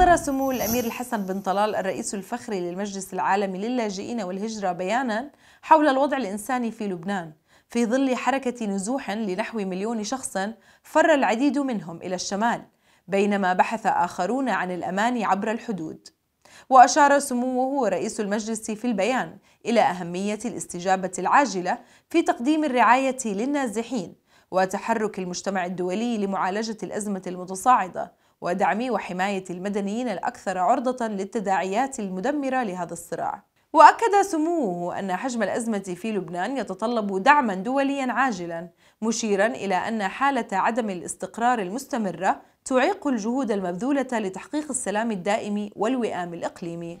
أصدر سمو الأمير الحسن بن طلال الرئيس الفخري للمجلس العالمي للاجئين والهجرة بيانا حول الوضع الإنساني في لبنان في ظل حركة نزوح لنحو مليون شخص فر العديد منهم إلى الشمال بينما بحث آخرون عن الأمان عبر الحدود وأشار سموه رئيس المجلس في البيان إلى أهمية الاستجابة العاجلة في تقديم الرعاية للنازحين وتحرك المجتمع الدولي لمعالجة الأزمة المتصاعدة ودعم وحماية المدنيين الأكثر عرضة للتداعيات المدمرة لهذا الصراع وأكد سموه أن حجم الأزمة في لبنان يتطلب دعما دوليا عاجلا مشيرا إلى أن حالة عدم الاستقرار المستمرة تعيق الجهود المبذولة لتحقيق السلام الدائم والوئام الإقليمي